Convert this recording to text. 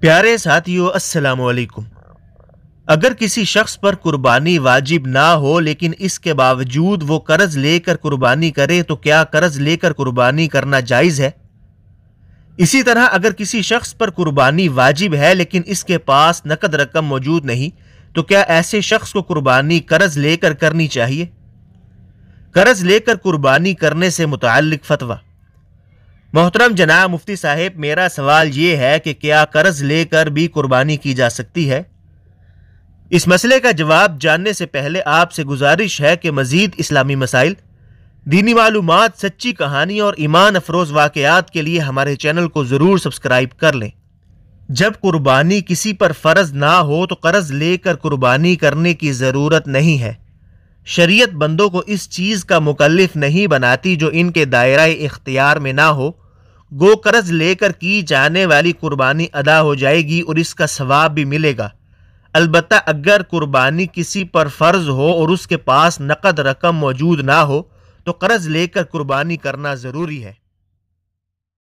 प्यारे साथियों अस्सलाम वालेकुम अगर किसी शख्स पर कुर्बानी वाजिब ना हो लेकिन इसके बावजूद वो कर्ज लेकर कुर्बानी करे तो क्या कर्ज लेकर कुर्बानी करना जायज़ है इसी तरह अगर किसी शख्स पर कुर्बानी वाजिब है लेकिन इसके पास नकद रकम मौजूद नहीं तो क्या ऐसे शख्स को कुर्बानी कर्ज लेकर करनी चाहिए कर्ज लेकर कुर्बानी करने से मुतल फतवा मोहतरम जना मुफ्ती साहेब मेरा सवाल ये है कि क्या कर्ज लेकर भी कुर्बानी की जा सकती है इस मसले का जवाब जानने से पहले आपसे गुजारिश है कि मज़ीद इस्लामी मसाइल दीनी मालूम सच्ची कहानी और ईमान अफरोज़ वाक़ात के लिए हमारे चैनल को ज़रूर सब्सक्राइब कर लें जब कुर्बानी किसी पर फ़र्ज ना हो तो कर्ज़ लेकर कुर्बानी करने की ज़रूरत नहीं है शरीयत बंदों को इस चीज़ का मुकलफ नहीं बनाती जो इनके दायरा इख्तियार में ना हो गो कर्ज लेकर की जाने वाली कुर्बानी अदा हो जाएगी और इसका सवाब भी मिलेगा अलबत् अगर कुर्बानी किसी पर फ़र्ज हो और उसके पास नकद रकम मौजूद ना हो तो कर्ज़ लेकर कुर्बानी करना ज़रूरी है